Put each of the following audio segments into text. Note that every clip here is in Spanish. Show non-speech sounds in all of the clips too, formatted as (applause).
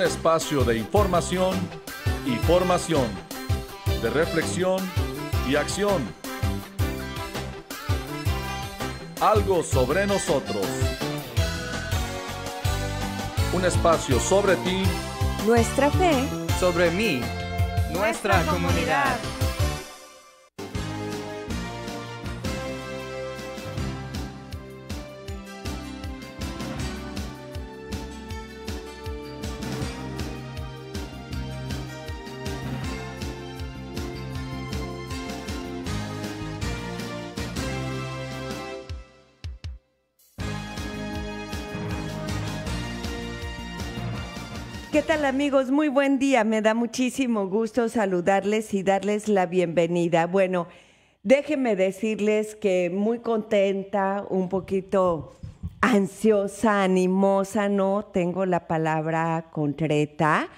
un espacio de información y formación, de reflexión y acción. Algo sobre nosotros. Un espacio sobre ti. Nuestra fe. Sobre mí. Nuestra, comunidad. tal amigos? Muy buen día. Me da muchísimo gusto saludarles y darles la bienvenida. Bueno, déjenme decirles que muy contenta, un poquito ansiosa, animosa, no tengo la palabra concreta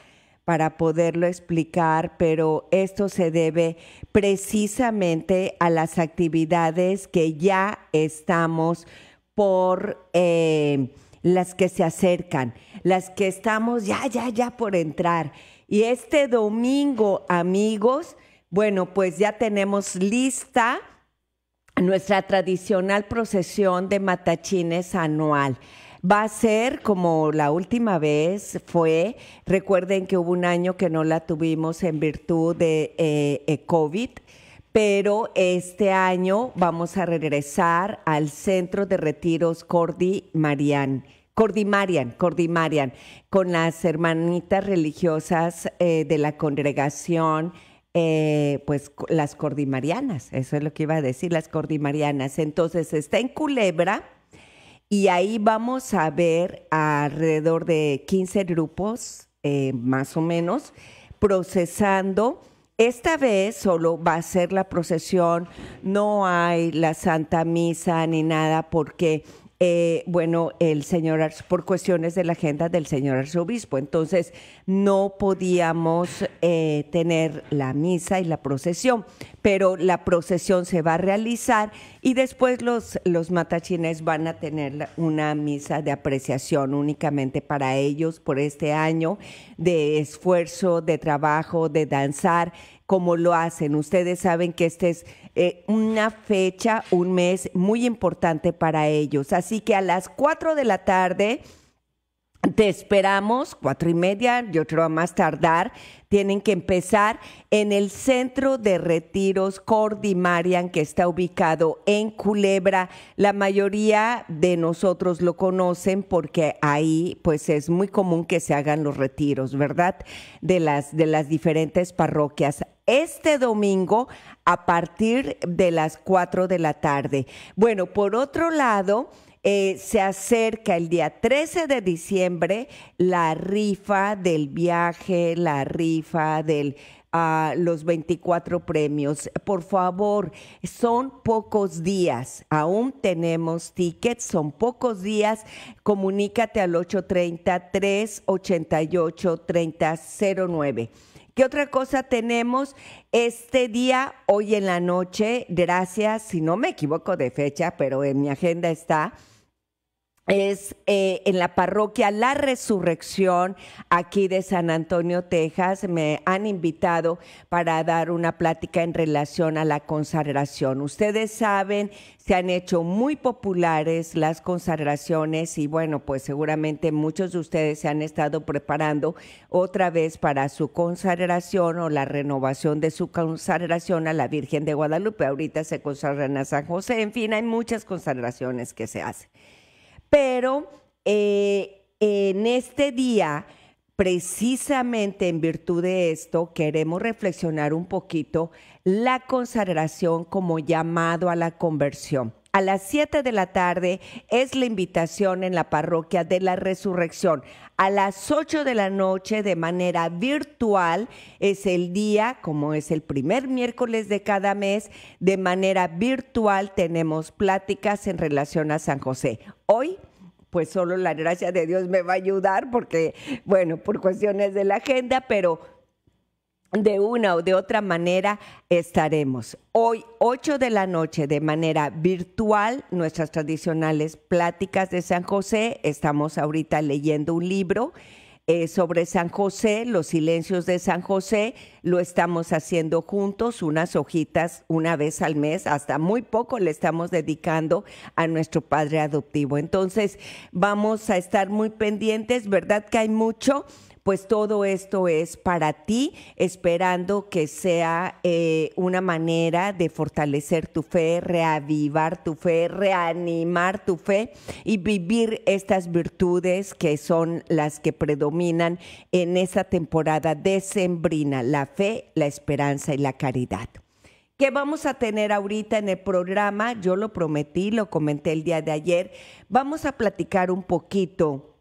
para poderlo explicar, pero esto se debe precisamente a las actividades que ya estamos por... Eh, las que se acercan, las que estamos ya, ya, ya por entrar. Y este domingo, amigos, bueno, pues ya tenemos lista nuestra tradicional procesión de matachines anual. Va a ser como la última vez fue. Recuerden que hubo un año que no la tuvimos en virtud de eh, eh, COVID pero este año vamos a regresar al Centro de Retiros Cordi Marian. Cordi Marian, Cordi Marian, con las hermanitas religiosas eh, de la congregación eh, pues las cordimarianas, eso es lo que iba a decir, las cordimarianas. Entonces está en Culebra y ahí vamos a ver alrededor de 15 grupos, eh, más o menos, procesando esta vez solo va a ser la procesión, no hay la Santa Misa ni nada porque eh, bueno, el señor, por cuestiones de la agenda del señor arzobispo. Entonces, no podíamos eh, tener la misa y la procesión, pero la procesión se va a realizar y después los, los matachines van a tener una misa de apreciación únicamente para ellos por este año de esfuerzo, de trabajo, de danzar como lo hacen. Ustedes saben que esta es eh, una fecha, un mes muy importante para ellos. Así que a las 4 de la tarde te esperamos, cuatro y media, yo creo a más tardar. Tienen que empezar en el Centro de Retiros Marian, que está ubicado en Culebra. La mayoría de nosotros lo conocen porque ahí pues es muy común que se hagan los retiros, ¿verdad? De las, de las diferentes parroquias este domingo a partir de las cuatro de la tarde. Bueno, por otro lado, eh, se acerca el día 13 de diciembre la rifa del viaje, la rifa de ah, los 24 premios. Por favor, son pocos días, aún tenemos tickets, son pocos días. Comunícate al 830-388-3009. ¿Qué otra cosa tenemos este día, hoy en la noche? Gracias, si no me equivoco de fecha, pero en mi agenda está es eh, en la parroquia La Resurrección, aquí de San Antonio, Texas. Me han invitado para dar una plática en relación a la consagración. Ustedes saben, se han hecho muy populares las consagraciones y bueno, pues seguramente muchos de ustedes se han estado preparando otra vez para su consagración o la renovación de su consagración a la Virgen de Guadalupe. Ahorita se consagran a San José, en fin, hay muchas consagraciones que se hacen. Pero eh, en este día, precisamente en virtud de esto, queremos reflexionar un poquito la consagración como llamado a la conversión a las 7 de la tarde es la invitación en la parroquia de la resurrección. A las 8 de la noche de manera virtual es el día, como es el primer miércoles de cada mes, de manera virtual tenemos pláticas en relación a San José. Hoy pues solo la gracia de Dios me va a ayudar porque, bueno, por cuestiones de la agenda, pero de una o de otra manera estaremos. Hoy, 8 de la noche, de manera virtual, nuestras tradicionales pláticas de San José. Estamos ahorita leyendo un libro eh, sobre San José, los silencios de San José. Lo estamos haciendo juntos, unas hojitas una vez al mes. Hasta muy poco le estamos dedicando a nuestro padre adoptivo. Entonces, vamos a estar muy pendientes, ¿verdad que hay mucho? pues todo esto es para ti, esperando que sea eh, una manera de fortalecer tu fe, reavivar tu fe, reanimar tu fe y vivir estas virtudes que son las que predominan en esta temporada decembrina, la fe, la esperanza y la caridad. ¿Qué vamos a tener ahorita en el programa? Yo lo prometí, lo comenté el día de ayer. Vamos a platicar un poquito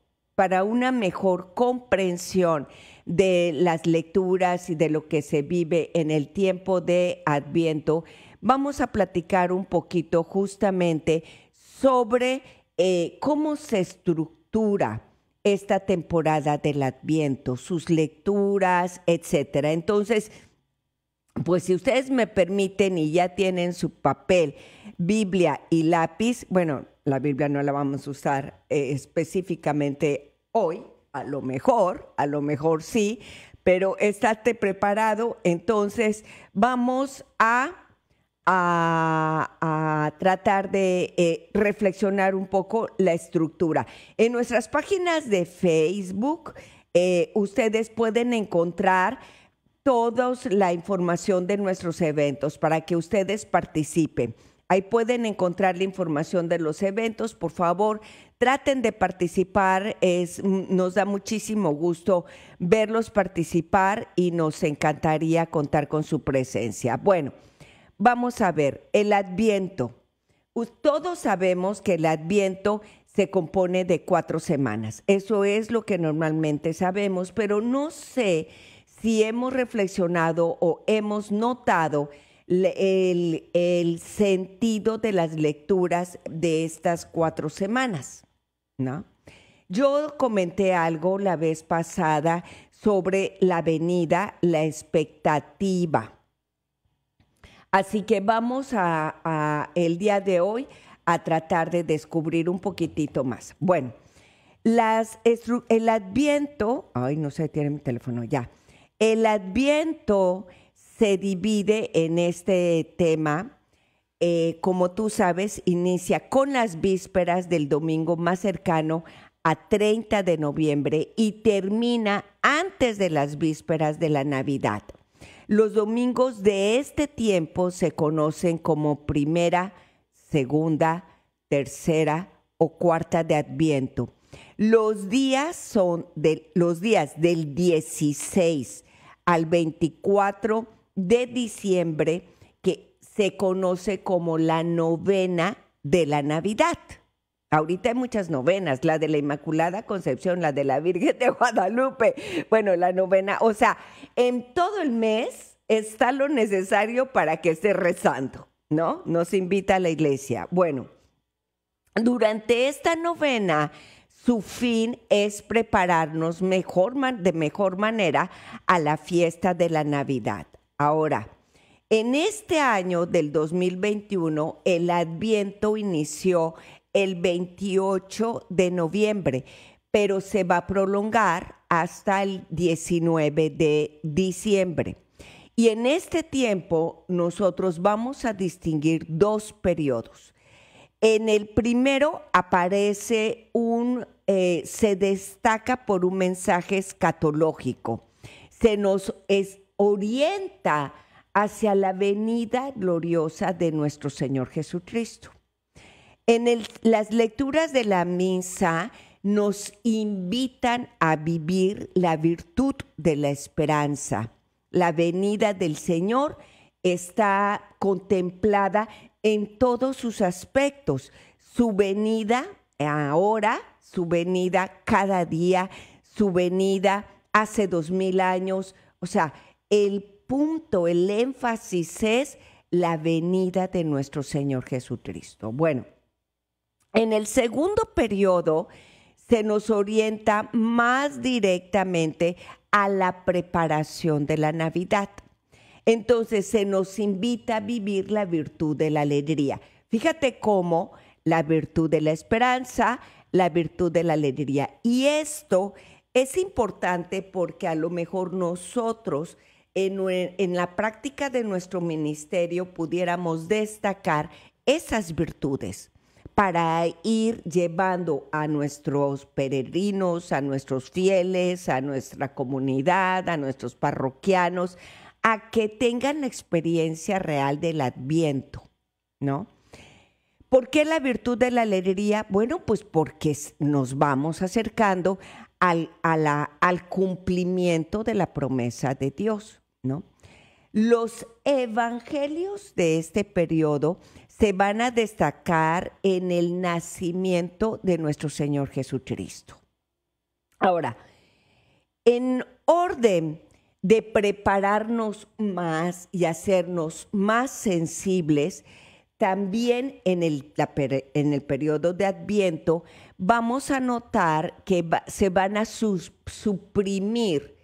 para una mejor comprensión de las lecturas y de lo que se vive en el tiempo de Adviento, vamos a platicar un poquito justamente sobre eh, cómo se estructura esta temporada del Adviento, sus lecturas, etcétera. Entonces, pues si ustedes me permiten y ya tienen su papel, Biblia y lápiz, bueno, la Biblia no la vamos a usar eh, específicamente hoy, a lo mejor, a lo mejor sí, pero estate preparado. Entonces, vamos a, tratar de eh, reflexionar un poco la estructura. En nuestras páginas de Facebook, eh, ustedes pueden encontrar toda la información de nuestros eventos para que ustedes participen. Ahí pueden encontrar la información de los eventos. Por favor, traten de participar. Es, mm, nos da muchísimo gusto verlos participar y nos encantaría contar con su presencia. Bueno, vamos a ver, el adviento. Todos sabemos que el adviento se compone de cuatro semanas. Eso es lo que normalmente sabemos, pero no sé si hemos reflexionado o hemos notado el, sentido de las lecturas de estas cuatro semanas, ¿no? Yo comenté algo la vez pasada sobre la venida, la expectativa. Así que vamos a, el día de hoy a tratar de descubrir un poquitito más. Bueno, las, el adviento, ay, no sé, tiene mi teléfono ya. El adviento se divide en este tema. Eh, como tú sabes, inicia con las vísperas del domingo más cercano a 30 de noviembre y termina antes de las vísperas de la Navidad. Los domingos de este tiempo se conocen como primera, segunda, tercera o cuarta de Adviento. Los días son de, los días del 16 al 24 de diciembre que se conoce como la novena de la Navidad. Ahorita hay muchas novenas, la de la Inmaculada Concepción, la de la Virgen de Guadalupe, bueno, la novena, o sea, en todo el mes está lo necesario para que esté rezando, ¿no? Nos invita a la iglesia. Bueno, durante esta novena, su fin es prepararnos mejor, de mejor manera a la fiesta de la Navidad. Ahora, en este año del 2021, el adviento inició el 28 de noviembre, pero se va a prolongar hasta el 19 de diciembre. Y en este tiempo nosotros vamos a distinguir dos periodos. En el primero aparece un, eh, se destaca por un mensaje escatológico. Se nos es, orienta hacia la venida gloriosa de nuestro Señor Jesucristo. En las lecturas de la misa nos invitan a vivir la virtud de la esperanza. La venida del Señor está contemplada en todos sus aspectos. Su venida ahora, su venida cada día, su venida hace dos mil años. O sea, el punto, el énfasis es la venida de nuestro Señor Jesucristo. Bueno, en el segundo periodo se nos orienta más directamente a la preparación de la Navidad. Entonces se nos invita a vivir la virtud de la alegría. Fíjate cómo la virtud de la esperanza, la virtud de la alegría. Y esto es importante porque a lo mejor nosotros en, la práctica de nuestro ministerio pudiéramos destacar esas virtudes para ir llevando a nuestros peregrinos, a nuestros fieles, a nuestra comunidad, a nuestros parroquianos, a que tengan la experiencia real del adviento, ¿no? ¿Por qué la virtud de la alegría? Bueno, pues porque nos vamos acercando al, al cumplimiento de la promesa de Dios. ¿no? Los evangelios de este periodo se van a destacar en el nacimiento de nuestro Señor Jesucristo. Ahora, en orden de prepararnos más y hacernos más sensibles, también en el, en el periodo de Adviento vamos a notar que se van a suprimir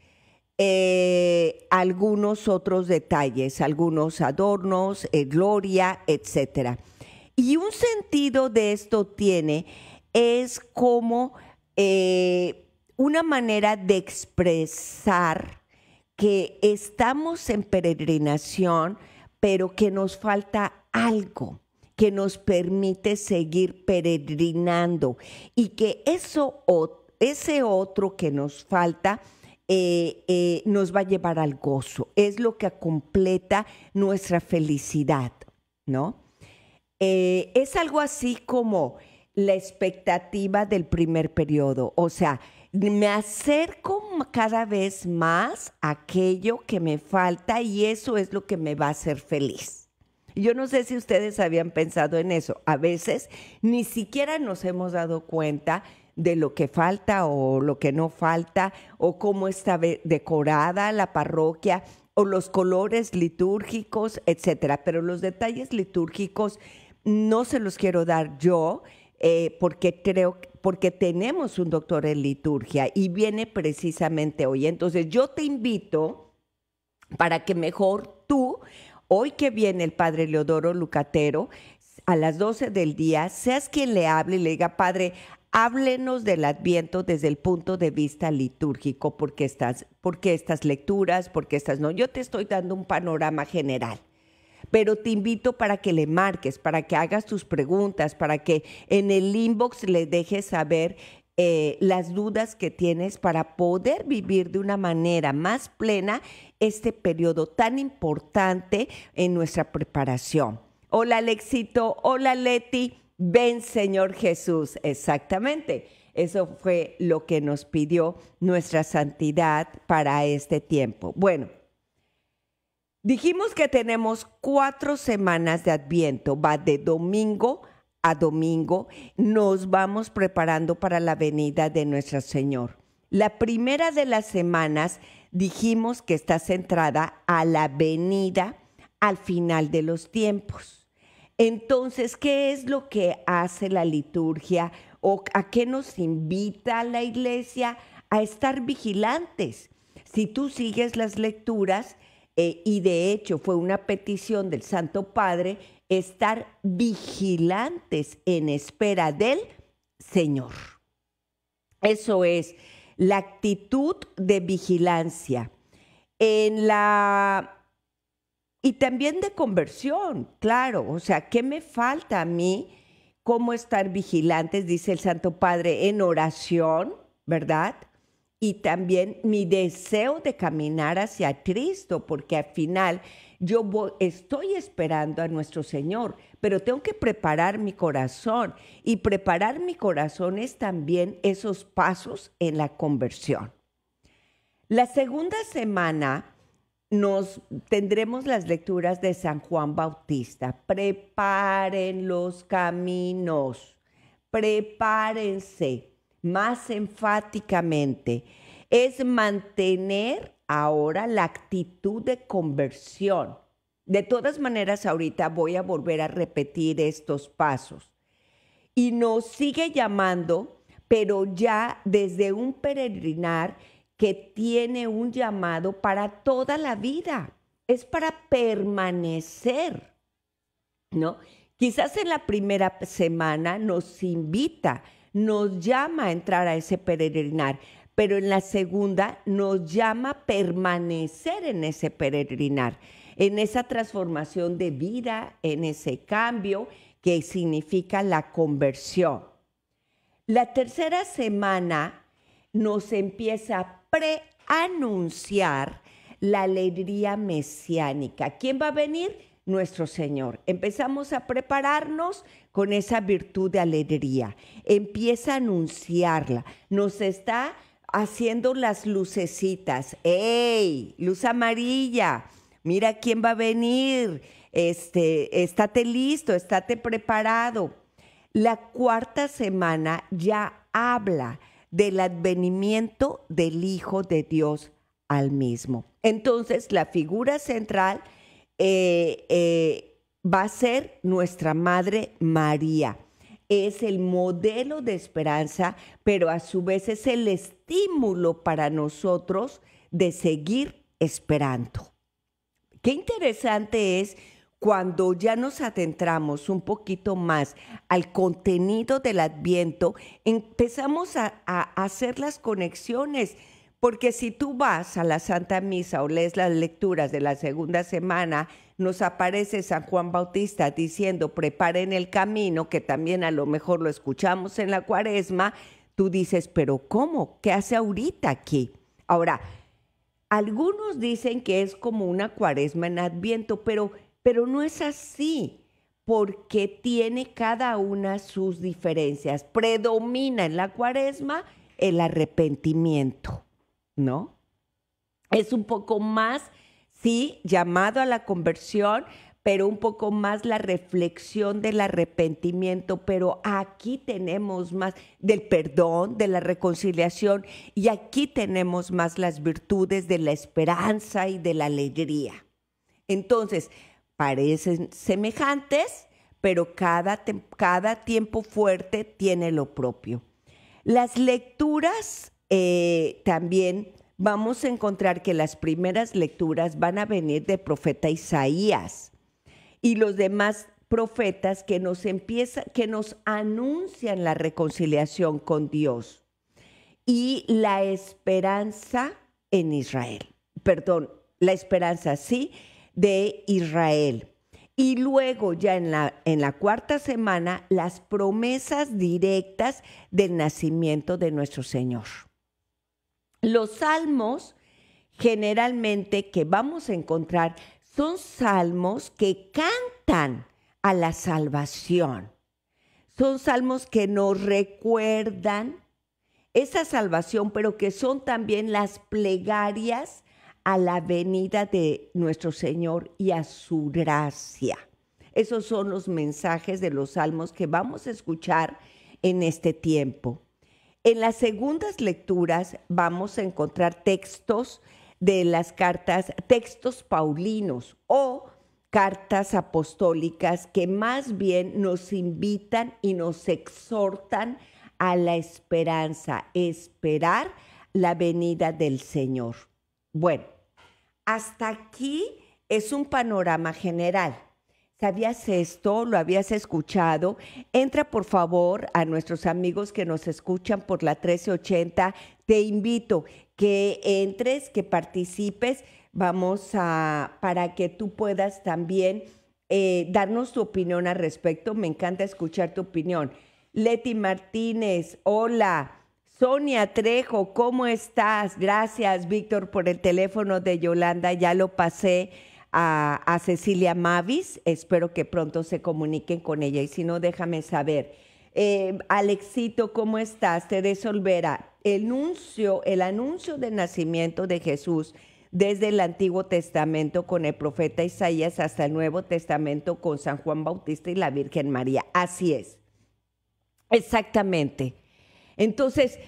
eh, algunos otros detalles, algunos adornos, eh, gloria, etc. Y un sentido de esto tiene es como eh, una manera de expresar que estamos en peregrinación, pero que nos falta algo que nos permite seguir peregrinando y que eso, ese otro que nos falta, eh, eh, nos va a llevar al gozo, es lo que completa nuestra felicidad, ¿no? Eh, es algo así como la expectativa del primer periodo, o sea, me acerco cada vez más a aquello que me falta y eso es lo que me va a hacer feliz. Yo no sé si ustedes habían pensado en eso. A veces ni siquiera nos hemos dado cuenta de lo que falta o lo que no falta, o cómo está decorada la parroquia, o los colores litúrgicos, etcétera. Pero los detalles litúrgicos no se los quiero dar yo, eh, porque creo porque tenemos un doctor en liturgia y viene precisamente hoy. Entonces yo te invito para que mejor tú, hoy que viene el padre Leodoro Lucatero, a las 12 del día, seas quien le hable y le diga, padre, Háblenos del Adviento desde el punto de vista litúrgico, porque estas, porque estas lecturas, porque estas no. Yo te estoy dando un panorama general, pero te invito para que le marques, para que hagas tus preguntas, para que en el inbox le dejes saber eh, las dudas que tienes para poder vivir de una manera más plena este periodo tan importante en nuestra preparación. Hola Alexito, hola Leti, Ven Señor Jesús, exactamente. Eso fue lo que nos pidió nuestra santidad para este tiempo. Bueno, dijimos que tenemos cuatro semanas de adviento, va de domingo a domingo, nos vamos preparando para la venida de nuestro Señor. La primera de las semanas dijimos que está centrada a la venida al final de los tiempos. Entonces, ¿qué es lo que hace la liturgia o a qué nos invita la iglesia a estar vigilantes? Si tú sigues las lecturas, eh, y de hecho fue una petición del Santo Padre, estar vigilantes en espera del Señor. Eso es la actitud de vigilancia. En la y también de conversión, claro. O sea, ¿qué me falta a mí? ¿Cómo estar vigilantes? Dice el Santo Padre en oración, ¿verdad? Y también mi deseo de caminar hacia Cristo, porque al final yo estoy esperando a nuestro Señor, pero tengo que preparar mi corazón. Y preparar mi corazón es también esos pasos en la conversión. La segunda semana nos tendremos las lecturas de San Juan Bautista. Preparen los caminos, prepárense más enfáticamente. Es mantener ahora la actitud de conversión. De todas maneras, ahorita voy a volver a repetir estos pasos. Y nos sigue llamando, pero ya desde un peregrinar que tiene un llamado para toda la vida, es para permanecer, ¿no? Quizás en la primera semana nos invita, nos llama a entrar a ese peregrinar, pero en la segunda nos llama a permanecer en ese peregrinar, en esa transformación de vida, en ese cambio que significa la conversión. La tercera semana nos empieza a preanunciar la alegría mesiánica. ¿Quién va a venir? Nuestro Señor. Empezamos a prepararnos con esa virtud de alegría. Empieza a anunciarla. Nos está haciendo las lucecitas. ¡Ey! Luz amarilla. Mira quién va a venir. Este, estate listo, estate preparado. La cuarta semana ya habla del advenimiento del Hijo de Dios al mismo. Entonces, la figura central eh, eh, va a ser nuestra Madre María. Es el modelo de esperanza, pero a su vez es el estímulo para nosotros de seguir esperando. Qué interesante es cuando ya nos adentramos un poquito más al contenido del adviento, empezamos a, hacer las conexiones, porque si tú vas a la Santa Misa o lees las lecturas de la segunda semana, nos aparece San Juan Bautista diciendo, preparen el camino, que también a lo mejor lo escuchamos en la cuaresma, tú dices, pero ¿cómo? ¿Qué hace ahorita aquí? Ahora, algunos dicen que es como una cuaresma en adviento, pero... Pero no es así, porque tiene cada una sus diferencias. Predomina en la cuaresma el arrepentimiento, ¿no? Es un poco más, sí, llamado a la conversión, pero un poco más la reflexión del arrepentimiento, pero aquí tenemos más del perdón, de la reconciliación, y aquí tenemos más las virtudes de la esperanza y de la alegría. Entonces, parecen semejantes, pero cada, cada tiempo fuerte tiene lo propio. Las lecturas eh, también vamos a encontrar que las primeras lecturas van a venir de profeta Isaías y los demás profetas que nos empieza, que nos anuncian la reconciliación con Dios y la esperanza en Israel. Perdón, la esperanza sí de Israel. Y luego ya en la, en la cuarta semana, las promesas directas del nacimiento de nuestro Señor. Los salmos generalmente que vamos a encontrar son salmos que cantan a la salvación. Son salmos que nos recuerdan esa salvación, pero que son también las plegarias a la venida de nuestro Señor y a su gracia. Esos son los mensajes de los salmos que vamos a escuchar en este tiempo. En las segundas lecturas vamos a encontrar textos de las cartas, textos paulinos o cartas apostólicas que más bien nos invitan y nos exhortan a la esperanza, esperar la venida del Señor. Bueno, hasta aquí es un panorama general. ¿Sabías esto? ¿Lo habías escuchado? Entra por favor a nuestros amigos que nos escuchan por la 1380. Te invito que entres, que participes. Vamos a, para que tú puedas también eh, darnos tu opinión al respecto. Me encanta escuchar tu opinión. Leti Martínez, hola. Sonia Trejo, ¿cómo estás? Gracias, Víctor, por el teléfono de Yolanda. Ya lo pasé a, Cecilia Mavis. Espero que pronto se comuniquen con ella y si no, déjame saber. Eh, Alexito, ¿cómo estás? Te Olvera, el anuncio, el anuncio del nacimiento de Jesús desde el Antiguo Testamento con el profeta Isaías hasta el Nuevo Testamento con San Juan Bautista y la Virgen María. Así es. Exactamente. Entonces,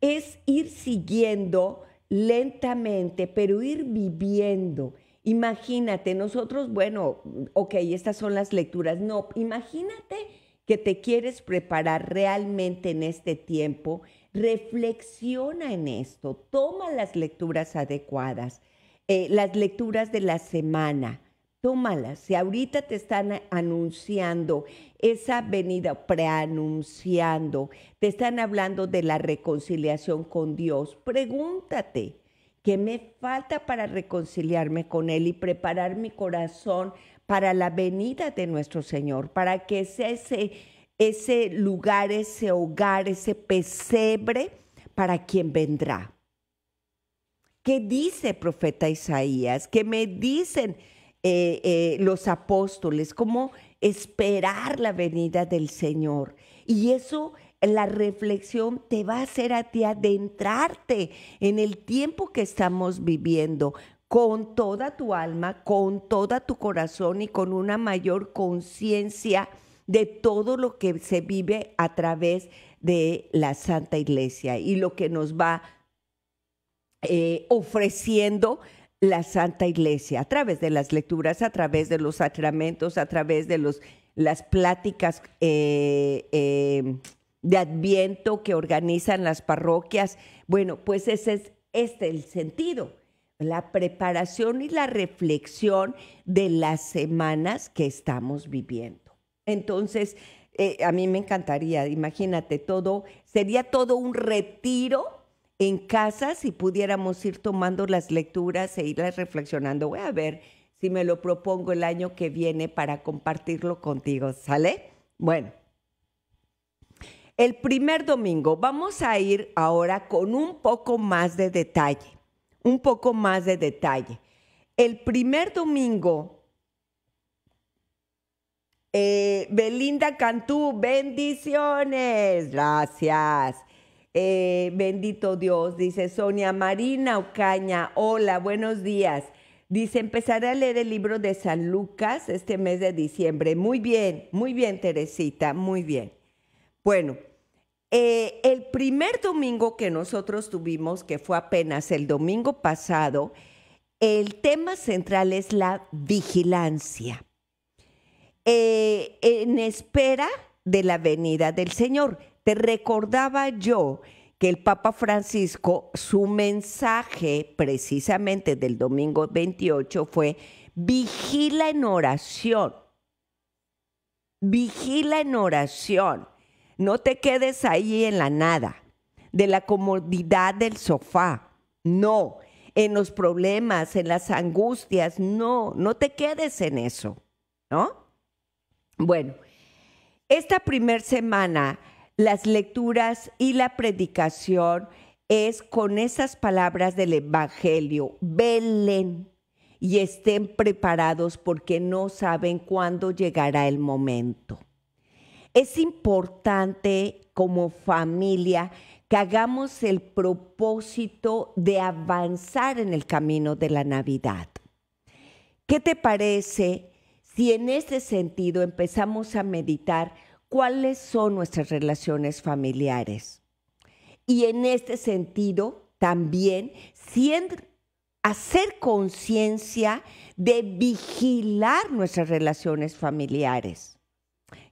es ir siguiendo lentamente, pero ir viviendo. Imagínate, nosotros, bueno, ok, estas son las lecturas. No, imagínate que te quieres preparar realmente en este tiempo. Reflexiona en esto, toma las lecturas adecuadas, eh, las lecturas de la semana tómala. Si ahorita te están anunciando esa venida, preanunciando, te están hablando de la reconciliación con Dios, pregúntate. ¿Qué me falta para reconciliarme con Él y preparar mi corazón para la venida de nuestro Señor? Para que sea ese, lugar, ese hogar, ese pesebre para quien vendrá. ¿Qué dice profeta Isaías? ¿Qué me dicen eh, eh, los apóstoles, como esperar la venida del Señor. Y eso, la reflexión te va a hacer a ti adentrarte en el tiempo que estamos viviendo con toda tu alma, con toda tu corazón y con una mayor conciencia de todo lo que se vive a través de la Santa Iglesia y lo que nos va eh, ofreciendo la Santa Iglesia, a través de las lecturas, a través de los sacramentos, a través de los, las pláticas eh, eh, de adviento que organizan las parroquias. Bueno, pues ese es este el sentido, la preparación y la reflexión de las semanas que estamos viviendo. Entonces, eh, a mí me encantaría, imagínate todo, sería todo un retiro en casa, si pudiéramos ir tomando las lecturas e irlas reflexionando. Voy a ver si me lo propongo el año que viene para compartirlo contigo. ¿Sale? Bueno. El primer domingo vamos a ir ahora con un poco más de detalle, un poco más de detalle. El primer domingo, eh, Belinda Cantú, bendiciones, gracias. Eh, bendito Dios, dice Sonia Marina Ocaña, hola, buenos días. Dice, empezaré a leer el libro de San Lucas este mes de diciembre. Muy bien, muy bien, Teresita, muy bien. Bueno, eh, el primer domingo que nosotros tuvimos, que fue apenas el domingo pasado, el tema central es la vigilancia. Eh, en espera de la venida del Señor. Te recordaba yo que el Papa Francisco, su mensaje precisamente del domingo 28 fue, vigila en oración, vigila en oración, no te quedes ahí en la nada, de la comodidad del sofá, no, en los problemas, en las angustias, no, no te quedes en eso, ¿no? Bueno, esta primer semana las lecturas y la predicación es con esas palabras del Evangelio, velen y estén preparados porque no saben cuándo llegará el momento. Es importante como familia que hagamos el propósito de avanzar en el camino de la Navidad. ¿Qué te parece si en este sentido empezamos a meditar cuáles son nuestras relaciones familiares. Y en este sentido, también hacer conciencia de vigilar nuestras relaciones familiares.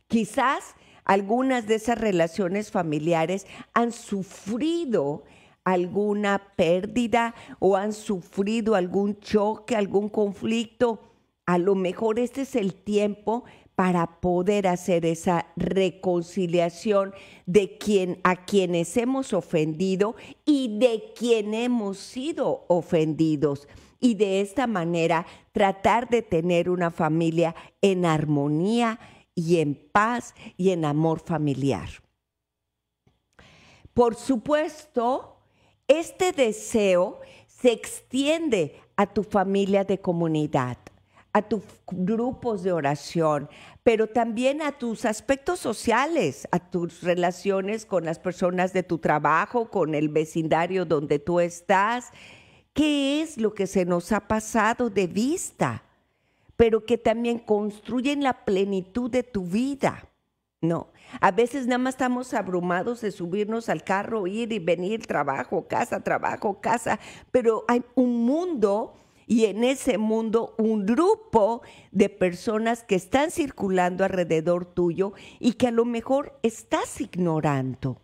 Quizás algunas de esas relaciones familiares han sufrido alguna pérdida o han sufrido algún choque, algún conflicto. A lo mejor este es el tiempo para poder hacer esa reconciliación de quien a quienes hemos ofendido y de quien hemos sido ofendidos y de esta manera tratar de tener una familia en armonía y en paz y en amor familiar. Por supuesto, este deseo se extiende a tu familia de comunidad a tus grupos de oración, pero también a tus aspectos sociales, a tus relaciones con las personas de tu trabajo, con el vecindario donde tú estás. ¿Qué es lo que se nos ha pasado de vista? Pero que también construyen la plenitud de tu vida. No, a veces nada más estamos abrumados de subirnos al carro, ir y venir, trabajo, casa, trabajo, casa, pero hay un mundo y en ese mundo un grupo de personas que están circulando alrededor tuyo y que a lo mejor estás ignorando.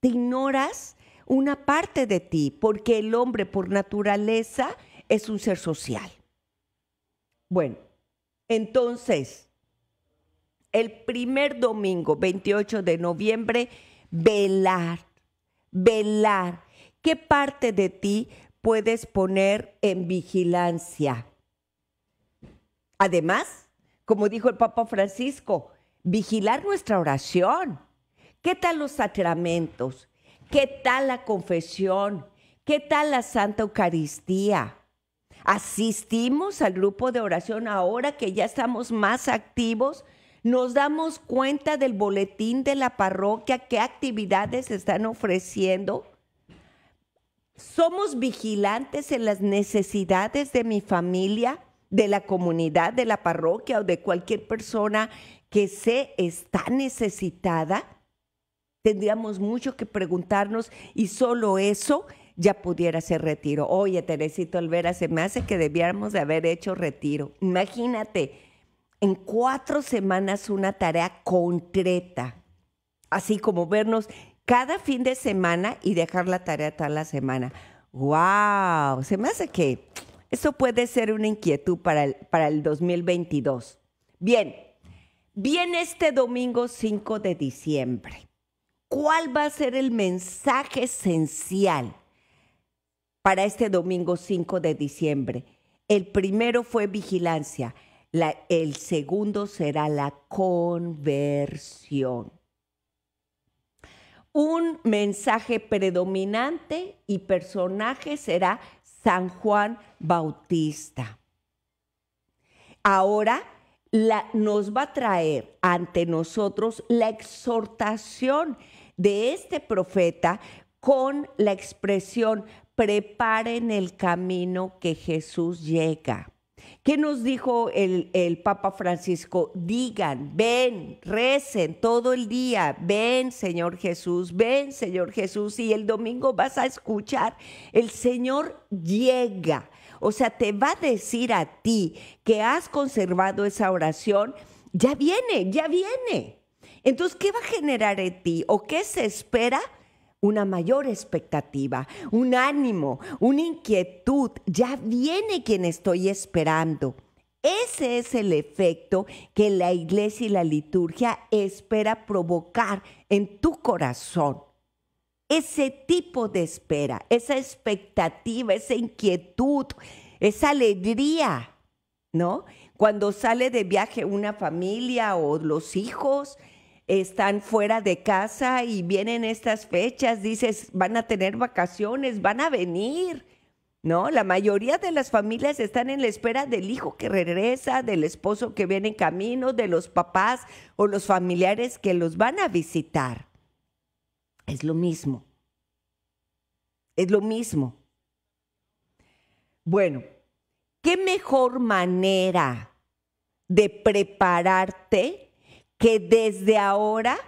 Te ignoras una parte de ti, porque el hombre por naturaleza es un ser social. Bueno, entonces, el primer domingo, 28 de noviembre, velar, velar. ¿Qué parte de ti puedes poner en vigilancia. Además, como dijo el Papa Francisco, vigilar nuestra oración. ¿Qué tal los sacramentos? ¿Qué tal la confesión? ¿Qué tal la Santa Eucaristía? Asistimos al grupo de oración ahora que ya estamos más activos. Nos damos cuenta del boletín de la parroquia, qué actividades están ofreciendo somos vigilantes en las necesidades de mi familia, de la comunidad, de la parroquia o de cualquier persona que se está necesitada. Tendríamos mucho que preguntarnos y solo eso ya pudiera ser retiro. Oye, Teresito Olvera, se me hace que debiéramos de haber hecho retiro. Imagínate, en cuatro semanas una tarea concreta, así como vernos cada fin de semana y dejar la tarea toda la semana. ¡Wow! Se me hace que eso puede ser una inquietud para el, para el 2022. Bien, viene este domingo 5 de diciembre. ¿Cuál va a ser el mensaje esencial para este domingo 5 de diciembre? El primero fue vigilancia, la, el segundo será la conversión un mensaje predominante y personaje será San Juan Bautista. Ahora nos va a traer ante nosotros la exhortación de este profeta con la expresión, preparen el camino que Jesús llega. ¿Qué nos dijo el, Papa Francisco? Digan, ven, recen todo el día, ven Señor Jesús, ven Señor Jesús y el domingo vas a escuchar, el Señor llega, o sea, te va a decir a ti que has conservado esa oración, ya viene, ya viene. Entonces, ¿qué va a generar en ti o qué se espera? una mayor expectativa, un ánimo, una inquietud. Ya viene quien estoy esperando. Ese es el efecto que la iglesia y la liturgia espera provocar en tu corazón. Ese tipo de espera, esa expectativa, esa inquietud, esa alegría, ¿no? Cuando sale de viaje una familia o los hijos, están fuera de casa y vienen estas fechas, dices, van a tener vacaciones, van a venir. ¿no? La mayoría de las familias están en la espera del hijo que regresa, del esposo que viene en camino, de los papás o los familiares que los van a visitar. Es lo mismo. Es lo mismo. Bueno, ¿qué mejor manera de prepararte que desde ahora,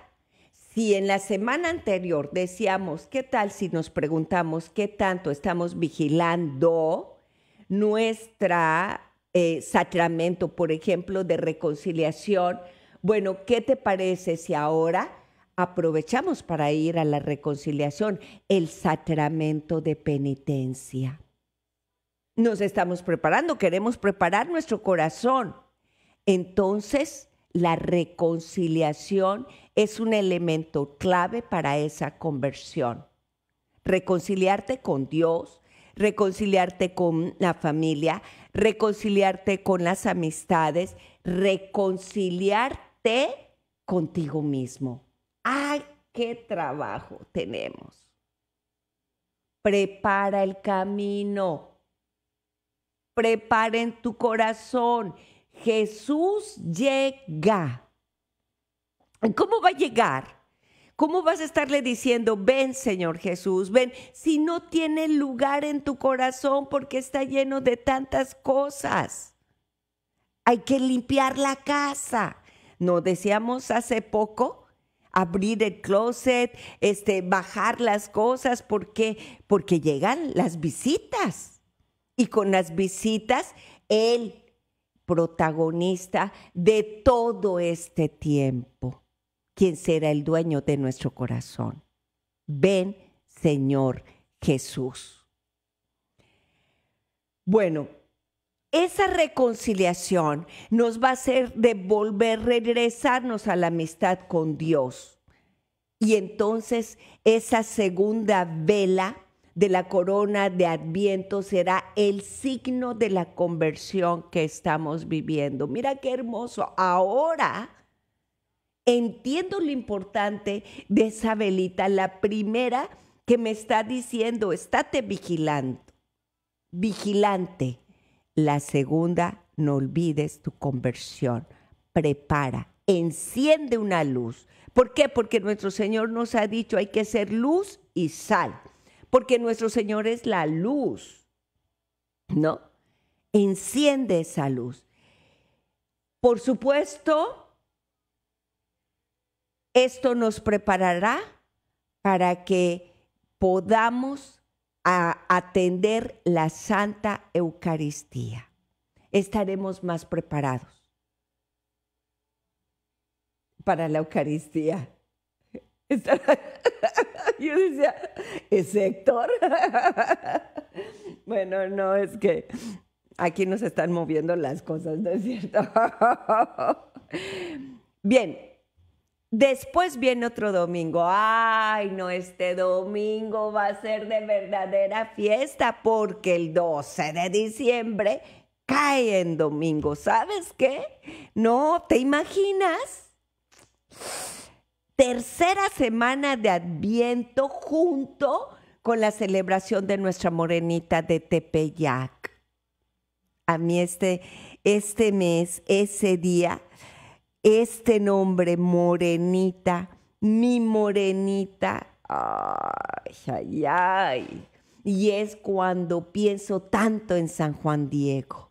si en la semana anterior decíamos, ¿qué tal si nos preguntamos qué tanto estamos vigilando nuestra eh, sacramento, por ejemplo, de reconciliación? Bueno, ¿qué te parece si ahora aprovechamos para ir a la reconciliación, el sacramento de penitencia? Nos estamos preparando, queremos preparar nuestro corazón. Entonces, la reconciliación es un elemento clave para esa conversión. Reconciliarte con Dios, reconciliarte con la familia, reconciliarte con las amistades, reconciliarte contigo mismo. ¡Ay, qué trabajo tenemos! Prepara el camino, prepara en tu corazón Jesús llega. ¿Cómo va a llegar? ¿Cómo vas a estarle diciendo, ven Señor Jesús, ven, si no tiene lugar en tu corazón porque está lleno de tantas cosas? Hay que limpiar la casa. No decíamos hace poco abrir el closet, este, bajar las cosas, porque Porque llegan las visitas. Y con las visitas, Él protagonista de todo este tiempo, quien será el dueño de nuestro corazón. Ven, Señor Jesús. Bueno, esa reconciliación nos va a hacer devolver, regresarnos a la amistad con Dios. Y entonces esa segunda vela de la corona de Adviento será el signo de la conversión que estamos viviendo. Mira qué hermoso. Ahora entiendo lo importante de esa velita, la primera que me está diciendo, estate vigilando, vigilante. La segunda, no olvides tu conversión, prepara, enciende una luz. ¿Por qué? Porque nuestro Señor nos ha dicho, hay que ser luz y sal porque nuestro Señor es la luz, ¿no? Enciende esa luz. Por supuesto, esto nos preparará para que podamos atender la Santa Eucaristía. Estaremos más preparados para la Eucaristía. Yo decía, ¿es Héctor? bueno, no, es que aquí nos están moviendo las cosas, ¿no es cierto? Bien, después viene otro domingo. Ay, no, este domingo va a ser de verdadera fiesta porque el 12 de diciembre cae en domingo. ¿Sabes qué? No, ¿te imaginas? tercera semana de Adviento junto con la celebración de nuestra morenita de Tepeyac. A mí este, este mes, ese día, este nombre, morenita, mi morenita, ay, ay. Y es cuando pienso tanto en San Juan Diego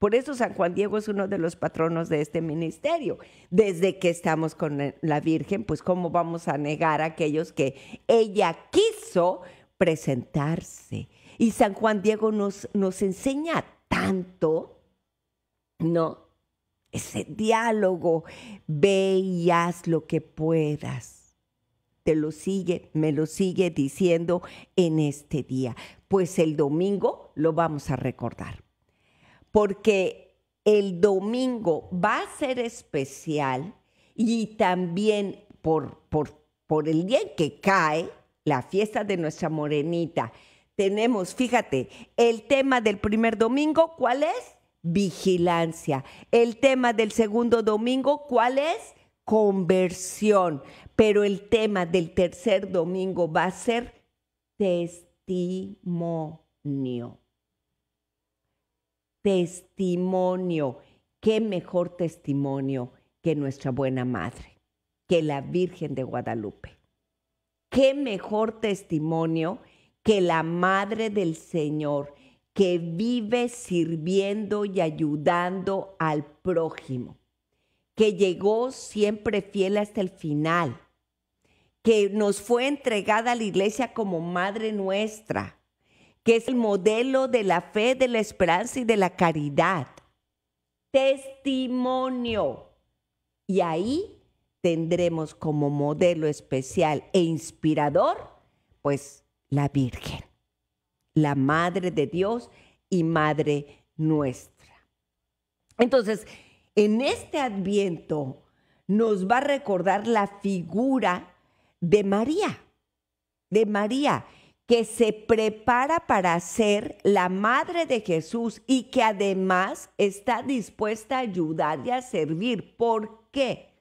por eso San Juan Diego es uno de los patronos de este ministerio. Desde que estamos con la Virgen, pues cómo vamos a negar a aquellos que ella quiso presentarse. Y San Juan Diego nos, nos enseña tanto, ¿no? Ese diálogo, ve y haz lo que puedas. Te lo sigue, me lo sigue diciendo en este día. Pues el domingo lo vamos a recordar porque el domingo va a ser especial y también por, el día en que cae la fiesta de nuestra morenita. Tenemos, fíjate, el tema del primer domingo, ¿cuál es? Vigilancia. El tema del segundo domingo, ¿cuál es? Conversión. Pero el tema del tercer domingo va a ser testimonio testimonio. Qué mejor testimonio que nuestra buena madre, que la Virgen de Guadalupe. Qué mejor testimonio que la Madre del Señor, que vive sirviendo y ayudando al prójimo, que llegó siempre fiel hasta el final, que nos fue entregada a la iglesia como Madre nuestra que es el modelo de la fe, de la esperanza y de la caridad. Testimonio. Y ahí tendremos como modelo especial e inspirador, pues la Virgen, la Madre de Dios y Madre nuestra. Entonces, en este adviento nos va a recordar la figura de María, de María que se prepara para ser la madre de Jesús y que además está dispuesta a ayudar y a servir. ¿Por qué?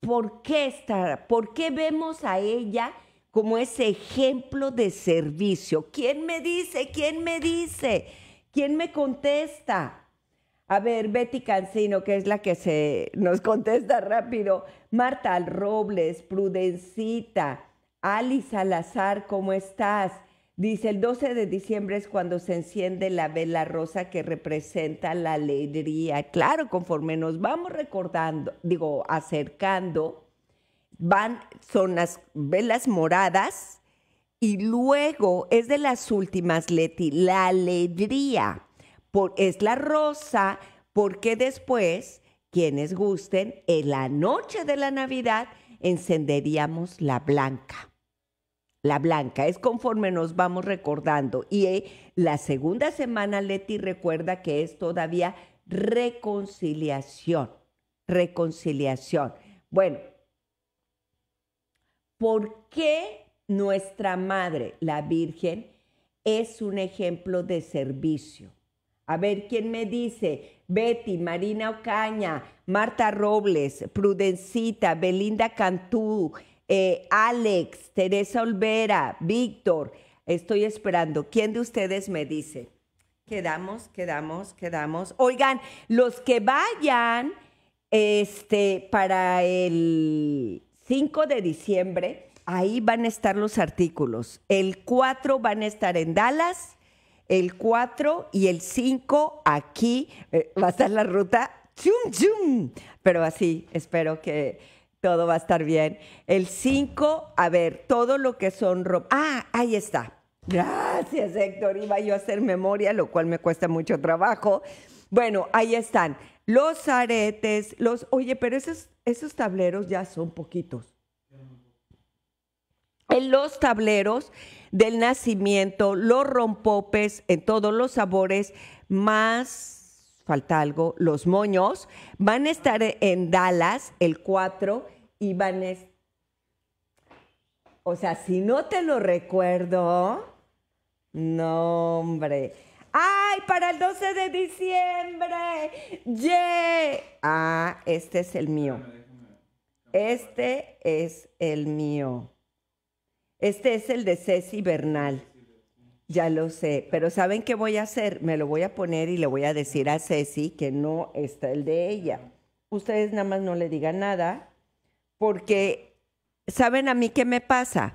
¿Por qué, está, ¿Por qué vemos a ella como ese ejemplo de servicio? ¿Quién me dice? ¿Quién me dice? ¿Quién me contesta? A ver, Betty Cancino, que es la que se nos contesta rápido. Marta Robles, Prudencita. Ali Salazar, ¿cómo estás? Dice, el 12 de diciembre es cuando se enciende la vela rosa que representa la alegría. Claro, conforme nos vamos recordando, digo, acercando, van, son las velas moradas y luego es de las últimas, Leti, la alegría. Por, es la rosa porque después, quienes gusten, en la noche de la Navidad encenderíamos la blanca la blanca. Es conforme nos vamos recordando. Y eh, la segunda semana, Leti, recuerda que es todavía reconciliación. Reconciliación. Bueno, ¿por qué nuestra Madre, la Virgen, es un ejemplo de servicio? A ver, ¿quién me dice? Betty, Marina Ocaña, Marta Robles, Prudencita, Belinda Cantú, eh, Alex, Teresa Olvera, Víctor. Estoy esperando. ¿Quién de ustedes me dice? Quedamos, quedamos, quedamos. Oigan, los que vayan este, para el 5 de diciembre, ahí van a estar los artículos. El 4 van a estar en Dallas, el 4 y el 5 aquí. Eh, va a estar la ruta. Pero así, espero que todo va a estar bien. El 5, a ver, todo lo que son ropa. Ah, ahí está. Gracias, Héctor. Iba yo a hacer memoria, lo cual me cuesta mucho trabajo. Bueno, ahí están. Los aretes, los. Oye, pero esos, esos tableros ya son poquitos. En los tableros del nacimiento, los rompopes en todos los sabores, más falta algo, los moños, van a estar en Dallas el 4 Ibanez. O sea, si no te lo recuerdo, no, hombre. ¡Ay, para el 12 de diciembre! ¡Yeah! Ah, este es el mío. Este es el mío. Este es el de Ceci Bernal. Ya lo sé, pero ¿saben qué voy a hacer? Me lo voy a poner y le voy a decir a Ceci que no está el de ella. Ustedes nada más no le digan nada porque, ¿saben a mí qué me pasa?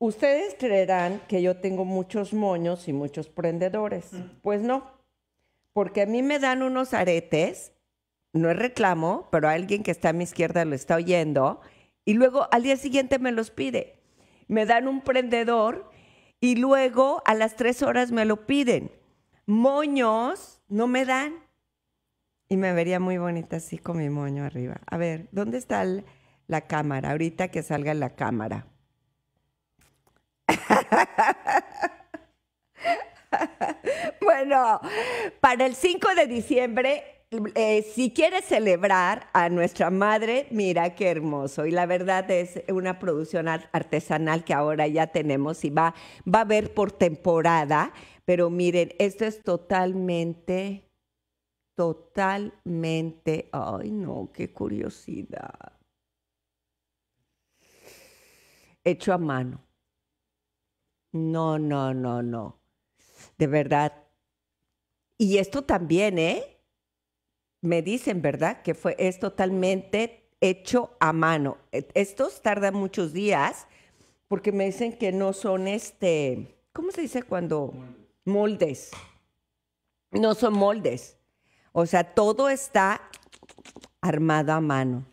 Ustedes creerán que yo tengo muchos moños y muchos prendedores. Mm. Pues no, porque a mí me dan unos aretes, no es reclamo, pero alguien que está a mi izquierda lo está oyendo, y luego al día siguiente me los pide. Me dan un prendedor y luego a las tres horas me lo piden. Moños no me dan. Y me vería muy bonita así con mi moño arriba. A ver, ¿dónde está el la cámara, ahorita que salga la cámara. (laughs) bueno, para el 5 de diciembre, eh, si quieres celebrar a nuestra madre, mira qué hermoso. Y la verdad es una producción artesanal que ahora ya tenemos y va, va a ver por temporada. Pero miren, esto es totalmente, totalmente, ay no, qué curiosidad hecho a mano. No, no, no, no. De verdad. Y esto también, ¿eh? Me dicen, ¿verdad? Que fue, es totalmente hecho a mano. E, estos tardan muchos días porque me dicen que no son este, ¿cómo se dice cuando? Moldes. moldes. No son moldes. O sea, todo está armado a mano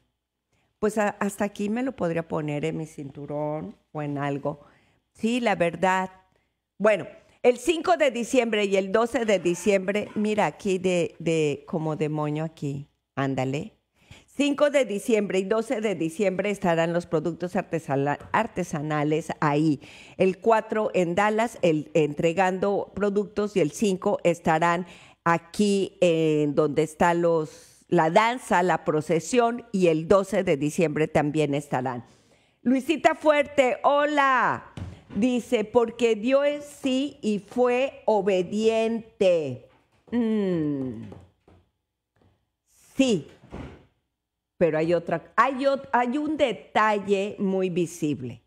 pues hasta aquí me lo podría poner en mi cinturón o en algo. Sí, la verdad. Bueno, el 5 de diciembre y el 12 de diciembre, mira aquí de, de como demonio aquí, ándale. 5 de diciembre y 12 de diciembre estarán los productos artesanales ahí. El 4 en Dallas el, entregando productos y el 5 estarán aquí en donde están los la danza, la procesión y el 12 de diciembre también estarán. Luisita Fuerte, hola. Dice, porque dio sí y fue obediente. Mm. Sí, pero hay otra, hay, hay un detalle muy visible.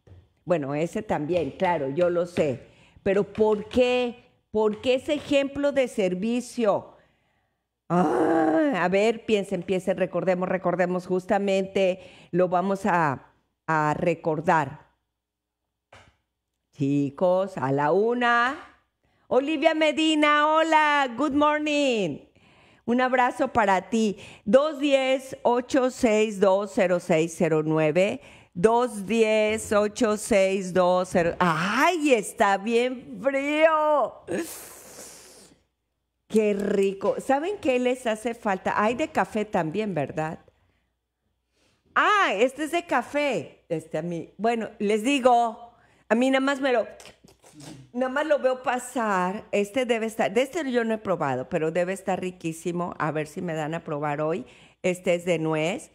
Bueno, ese también, claro, yo lo sé. Pero ¿por qué? ¿Por qué ese ejemplo de servicio? Ah, a ver, piensen, piensen, recordemos, recordemos, justamente lo vamos a, recordar. Chicos, a la una. Olivia Medina, hola, good morning. Un abrazo para ti. 210 8620609 210-862-0609. ay está bien frío! Qué rico. ¿Saben qué les hace falta? Hay de café también, ¿verdad? Ah, este es de café. Este a mí. Bueno, les digo, a mí nada más me lo. Nada más lo veo pasar. Este debe estar. De este yo no he probado, pero debe estar riquísimo. A ver si me dan a probar hoy. Este es de nuez.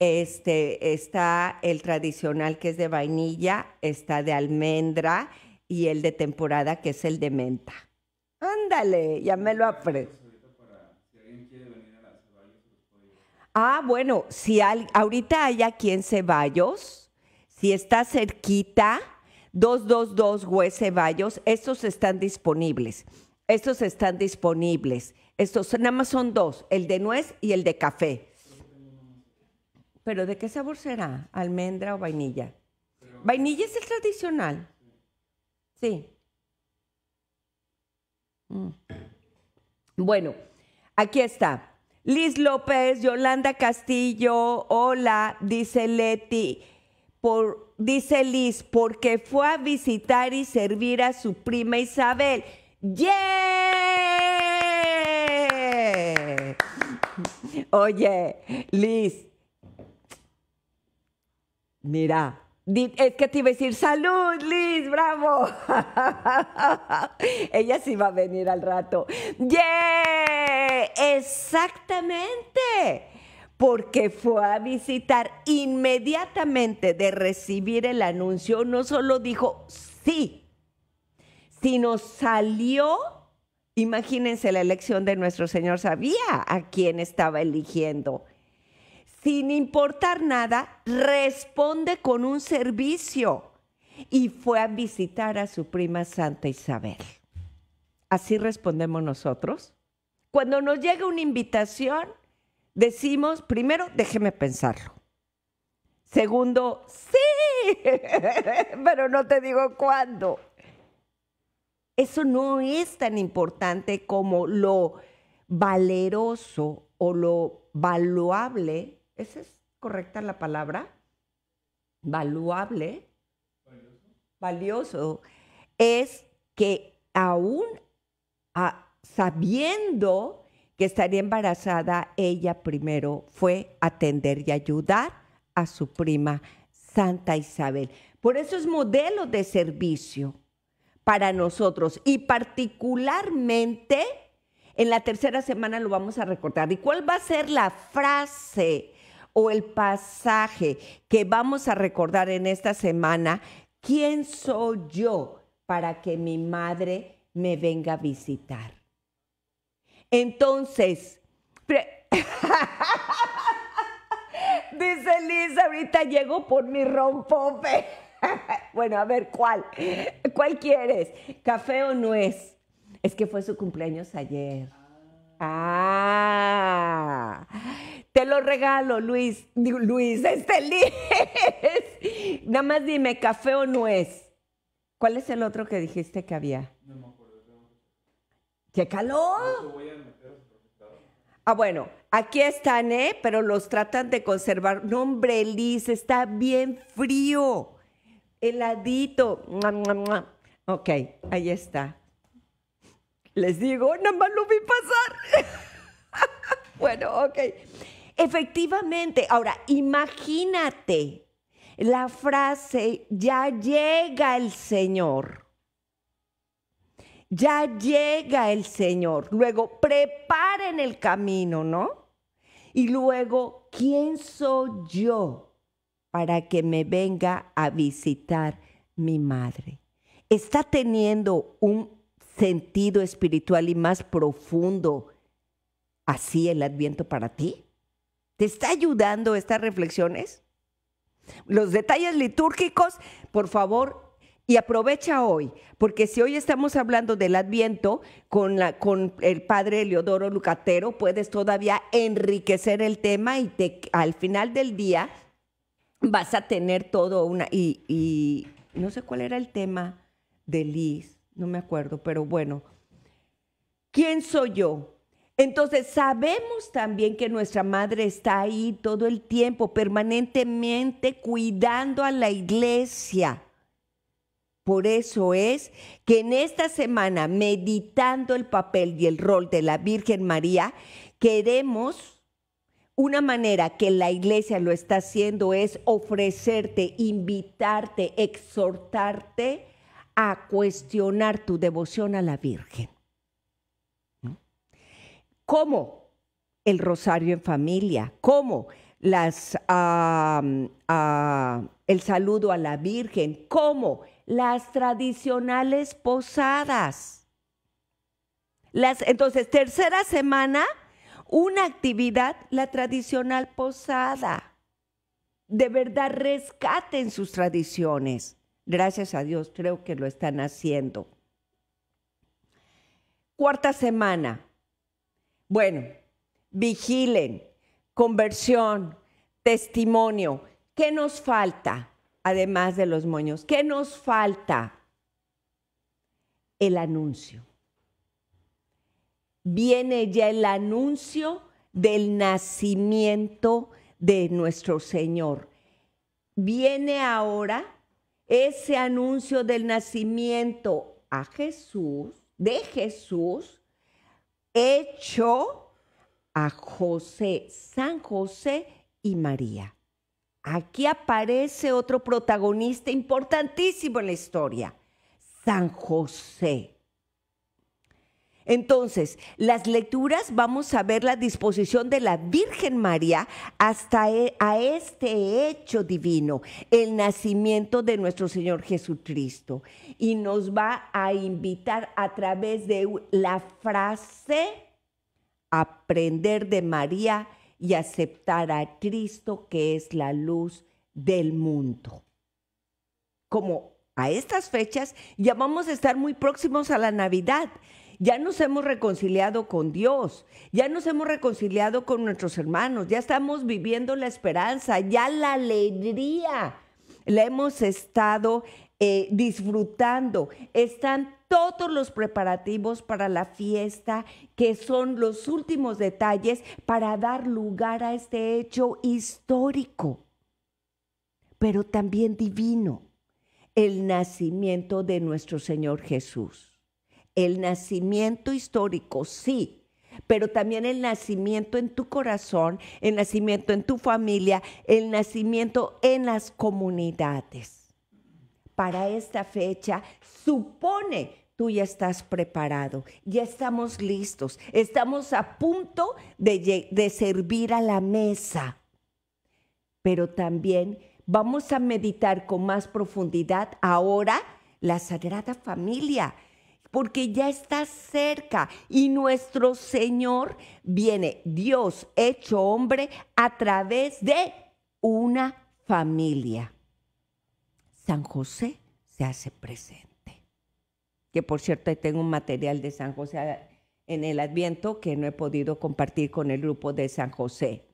Este está el tradicional que es de vainilla. Está de almendra. Y el de temporada que es el de menta. Ándale, ya me lo Ah, bueno, si ahorita hay aquí en Ceballos, si está cerquita, 222 Güez Ceballos, estos están disponibles. Estos están disponibles. Estos nada más son dos, el de nuez y el de café. ¿Pero de qué sabor será? ¿Almendra o vainilla? vainilla es el tradicional. Sí. Mm. Bueno, aquí está. Liz López, Yolanda Castillo, hola, dice Leti. Por, dice Liz, porque fue a visitar y servir a su prima Isabel. ¡Yeah! Oye, Liz, mira, es que te iba a decir, salud, Liz, bravo. (laughs) Ella sí va a venir al rato. ¡Yeah! Exactamente. Porque fue a visitar inmediatamente de recibir el anuncio, no solo dijo sí, sino salió. Imagínense la elección de nuestro Señor, sabía a quién estaba eligiendo sin importar nada, responde con un servicio y fue a visitar a su prima Santa Isabel. Así respondemos nosotros. Cuando nos llega una invitación, decimos, primero, déjeme pensarlo. Segundo, sí, (laughs) pero no te digo cuándo. Eso no es tan importante como lo valeroso o lo valuable ¿Esa es correcta la palabra? Valuable. Valioso. Es que aún ah, sabiendo que estaría embarazada, ella primero fue atender y ayudar a su prima Santa Isabel. Por eso es modelo de servicio para nosotros y particularmente en la tercera semana lo vamos a recordar. ¿Y cuál va a ser la frase o el pasaje que vamos a recordar en esta semana, ¿quién soy yo para que mi madre me venga a visitar? Entonces, (laughs) dice Liz, ahorita llego por mi rompope. (laughs) bueno, a ver, ¿cuál? ¿Cuál quieres? ¿Café o nuez? Es que fue su cumpleaños ayer. Ah. Te lo regalo, Luis. Luis, este (laughs) Liz. Nada más dime, café o nuez. ¿Cuál es el otro que dijiste que había? No me acuerdo. Ah, bueno, aquí están, ¿eh? Pero los tratan de conservar. No, hombre, Liz, está bien frío. Heladito. Ok, ahí está. Les digo, nada más lo vi pasar. (laughs) bueno, ok. Efectivamente, ahora imagínate la frase, ya llega el Señor. Ya llega el Señor. Luego, preparen el camino, ¿no? Y luego, ¿quién soy yo para que me venga a visitar mi madre? Está teniendo un sentido espiritual y más profundo así el adviento para ti? ¿Te está ayudando estas reflexiones? Los detalles litúrgicos, por favor, y aprovecha hoy, porque si hoy estamos hablando del Adviento con, la, con el padre Eleodoro Lucatero, puedes todavía enriquecer el tema y te, al final del día vas a tener todo una... Y, y no sé cuál era el tema de Liz, no me acuerdo, pero bueno. ¿Quién soy yo? Entonces, sabemos también que nuestra madre está ahí todo el tiempo, permanentemente cuidando a la iglesia. Por eso es que en esta semana, meditando el papel y el rol de la Virgen María, queremos una manera que la iglesia lo está haciendo es ofrecerte, invitarte, exhortarte a cuestionar tu devoción a la Virgen como el rosario en familia, como las, el saludo a la Virgen, como las tradicionales posadas. Las, entonces, tercera semana, una actividad, la tradicional posada. De verdad, rescaten sus tradiciones. Gracias a Dios, creo que lo están haciendo. Cuarta semana, bueno, vigilen, conversión, testimonio. ¿Qué nos falta, además de los moños? ¿Qué nos falta? El anuncio. Viene ya el anuncio del nacimiento de nuestro Señor. Viene ahora ese anuncio del nacimiento a Jesús, de Jesús, hecho a José, San José y María. Aquí aparece otro protagonista importantísimo en la historia, San José. Entonces, las lecturas vamos a ver la disposición de la Virgen María hasta e, a este hecho divino, el nacimiento de nuestro Señor Jesucristo. Y nos va a invitar a través de la frase aprender de María y aceptar a Cristo que es la luz del mundo. Como a estas fechas ya vamos a estar muy próximos a la Navidad ya nos hemos reconciliado con Dios, ya nos hemos reconciliado con nuestros hermanos, ya estamos viviendo la esperanza, ya la alegría la hemos estado eh, disfrutando. Están todos los preparativos para la fiesta, que son los últimos detalles para dar lugar a este hecho histórico, pero también divino, el nacimiento de nuestro Señor Jesús el nacimiento histórico, sí, pero también el nacimiento en tu corazón, el nacimiento en tu familia, el nacimiento en las comunidades. Para esta fecha supone tú ya estás preparado, ya estamos listos, estamos a punto de, de servir a la mesa, pero también vamos a meditar con más profundidad ahora la Sagrada Familia porque ya está cerca y nuestro Señor viene, Dios hecho hombre, a través de una familia. San José se hace presente. Que por cierto, tengo un material de San José en el Adviento que no he podido compartir con el grupo de San José.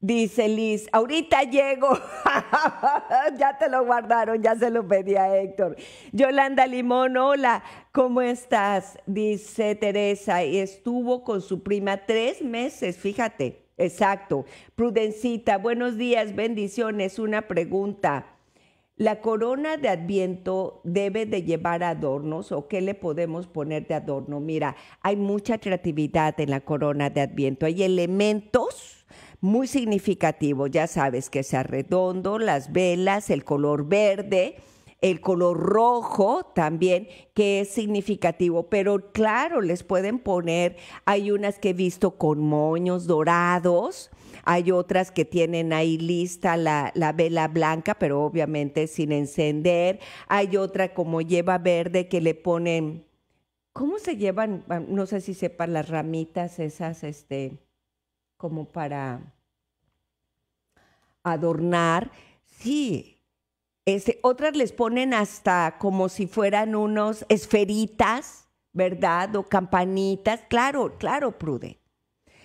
Dice Liz, ahorita llego. (laughs) ya te lo guardaron, ya se lo pedí a Héctor. Yolanda Limón, hola, ¿cómo estás? Dice Teresa, y estuvo con su prima tres meses, fíjate, exacto. Prudencita, buenos días, bendiciones. Una pregunta. ¿La corona de Adviento debe de llevar adornos o qué le podemos poner de adorno? Mira, hay mucha creatividad en la corona de Adviento, hay elementos muy significativo. Ya sabes que sea redondo, las velas, el color verde, el color rojo también, que es significativo. Pero claro, les pueden poner, hay unas que he visto con moños dorados. Hay otras que tienen ahí lista la, la, vela blanca, pero obviamente sin encender. Hay otra como lleva verde que le ponen, ¿cómo se llevan? No sé si sepan las ramitas esas, este, como para adornar. Sí, este, otras les ponen hasta como si fueran unos esferitas, ¿verdad? O campanitas. Claro, claro, Prude.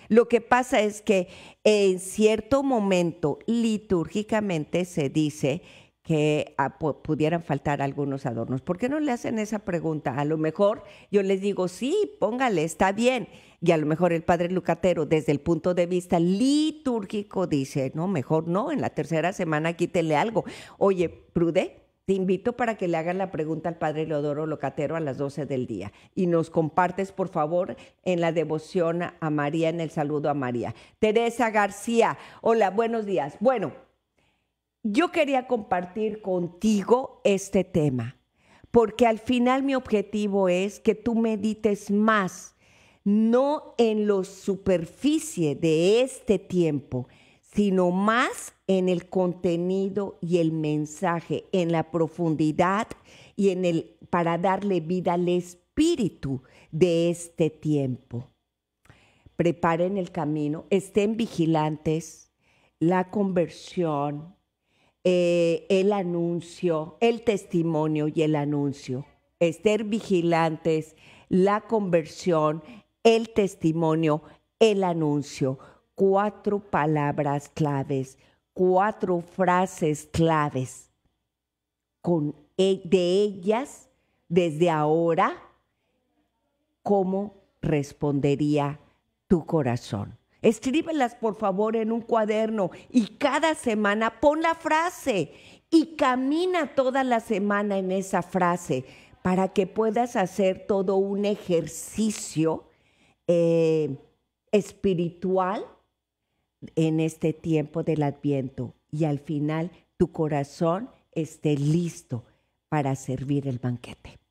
Lo que pasa es que en cierto momento litúrgicamente se dice que ah, pudieran faltar algunos adornos. ¿Por qué no le hacen esa pregunta? A lo mejor yo les digo, sí, póngale, está bien. Y a lo mejor el padre Lucatero, desde el punto de vista litúrgico, dice, no, mejor no, en la tercera semana quítele algo. Oye, Prude, te invito para que le hagan la pregunta al Padre Leodoro Locatero a las 12 del día y nos compartes, por favor, en la devoción a María, en el saludo a María. Teresa García, hola, buenos días. Bueno, yo quería compartir contigo este tema, porque al final mi objetivo es que tú medites más, no en la superficie de este tiempo, sino más en el contenido y el mensaje, en la profundidad y en el para darle vida al espíritu de este tiempo. Preparen el camino, estén vigilantes, la conversión, eh, el anuncio, el testimonio y el anuncio. Estar vigilantes, la conversión, el testimonio, el anuncio. Cuatro palabras claves, cuatro frases claves. Con, e, de ellas, desde ahora, ¿cómo respondería tu corazón? Escríbelas, por favor, en un cuaderno y cada semana pon la frase y camina toda la semana en esa frase para que puedas hacer todo un ejercicio eh, espiritual en este tiempo del adviento y al final tu corazón esté listo para servir el banquete.